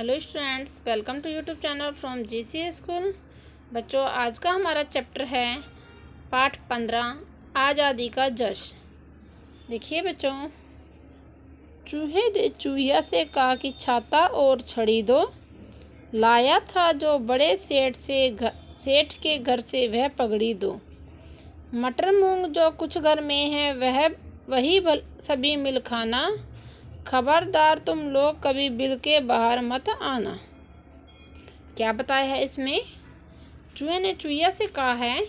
hello students welcome to YouTube channel from C school बच्चों आज का हमारा चैप्टर है पाठ पंद्रह आज़ादी का जश्न देखिए बच्चों चूहे ने चूहिया से कहा कि छाता और छड़ी दो लाया था जो बड़े सेठ से घर सेठ के घर से वह पगड़ी दो मटर मूंग जो कुछ घर में है वह वही सभी मिल खाना खबरदार तुम लोग कभी बिल के बाहर मत आना क्या बताया है इसमें चूहे ने चूहिया से कहा है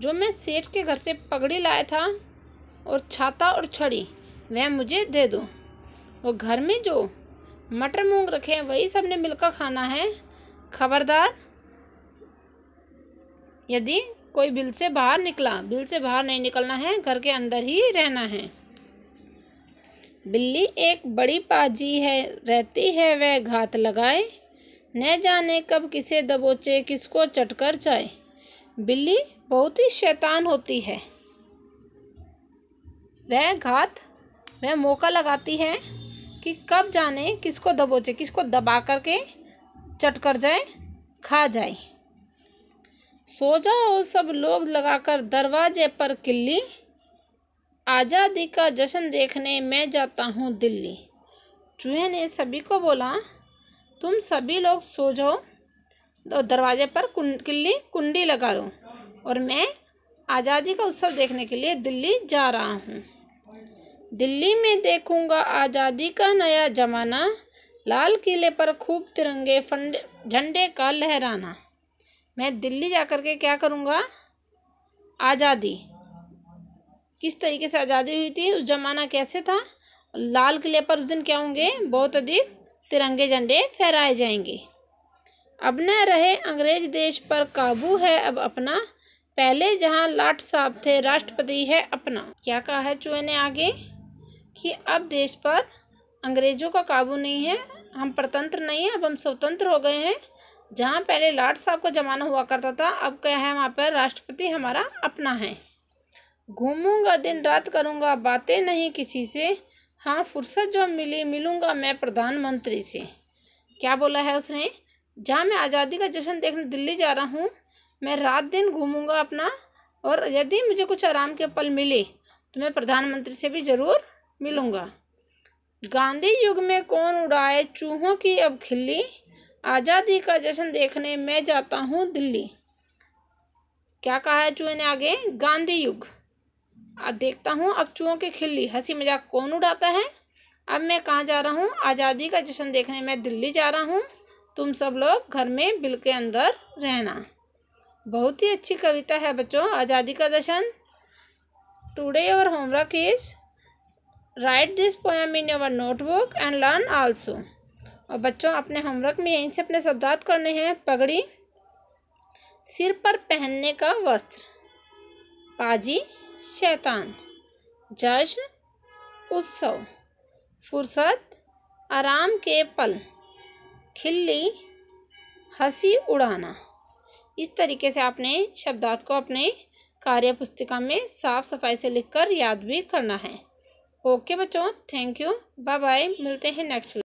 जो मैं सेठ के घर से पगड़ी लाया था और छाता और छड़ी वह मुझे दे दो वो घर में जो मटर मूंग रखे हैं वही सबने मिलकर खाना है खबरदार यदि कोई बिल से बाहर निकला बिल से बाहर नहीं निकलना है घर के अंदर ही रहना है बिल्ली एक बड़ी पाजी है रहती है वह घात लगाए न जाने कब किसे दबोचे किसको चटकर जाए बिल्ली बहुत ही शैतान होती है वह घात वह मौका लगाती है कि कब जाने किसको दबोचे किसको दबा करके चट कर जाए खा जाए सो जाओ सब लोग लगाकर दरवाजे पर किल्ली आज़ादी का जश्न देखने मैं जाता हूँ दिल्ली चूहे ने सभी को बोला तुम सभी लोग सो जाओ तो दरवाजे पर किल्ली कुंडी लगा लो और मैं आज़ादी का उत्सव देखने के लिए दिल्ली जा रहा हूँ दिल्ली में देखूंगा आज़ादी का नया जमाना लाल किले पर खूब तिरंगे फंड झंडे का लहराना मैं दिल्ली जा कर के क्या करूँगा आज़ादी किस तरीके से आज़ादी हुई थी उस जमाना कैसे था लाल किले पर उस दिन क्या होंगे बहुत अधिक तिरंगे झंडे फहराए जाएंगे अब न रहे अंग्रेज देश पर काबू है अब अपना पहले जहाँ लाट साहब थे राष्ट्रपति है अपना क्या कहा है चूहे ने आगे कि अब देश पर अंग्रेजों का काबू नहीं है हम प्रतंत्र नहीं हैं अब हम स्वतंत्र हो गए हैं जहाँ पहले लाट साहब का ज़माना हुआ करता था अब क्या है वहाँ पर राष्ट्रपति हमारा अपना है घूमूंगा दिन रात करूंगा बातें नहीं किसी से हाँ फुर्सत जो मिली मिलूंगा मैं प्रधानमंत्री से क्या बोला है उसने जहाँ मैं आज़ादी का जश्न देखने दिल्ली जा रहा हूँ मैं रात दिन घूमूंगा अपना और यदि मुझे कुछ आराम के पल मिले तो मैं प्रधानमंत्री से भी ज़रूर मिलूंगा गांधी युग में कौन उड़ाए चूहों की अब खिल्ली आज़ादी का जश्न देखने मैं जाता हूँ दिल्ली क्या कहा है चूहे ने आगे गांधी युग अब देखता हूँ अब चूहों की खिल्ली हंसी मजाक कौन उड़ाता है अब मैं कहाँ जा रहा हूँ आज़ादी का जश्न देखने मैं दिल्ली जा रहा हूँ तुम सब लोग घर में बिल के अंदर रहना बहुत ही अच्छी कविता है बच्चों आज़ादी का दर्शन today your homework is write this poem in your notebook and learn also और बच्चों अपने होमवर्क में यहीं से अपने शब्दार्थ करने हैं पगड़ी सिर पर पहनने का वस्त्र पाजी शैतान जश्न उत्सव फुर्सत आराम के पल खिल्ली हंसी उड़ाना इस तरीके से आपने शब्दार्थ को अपने कार्य पुस्तिका में साफ सफाई से लिखकर याद भी करना है ओके बच्चों थैंक यू बाय बाय मिलते हैं नेक्स्ट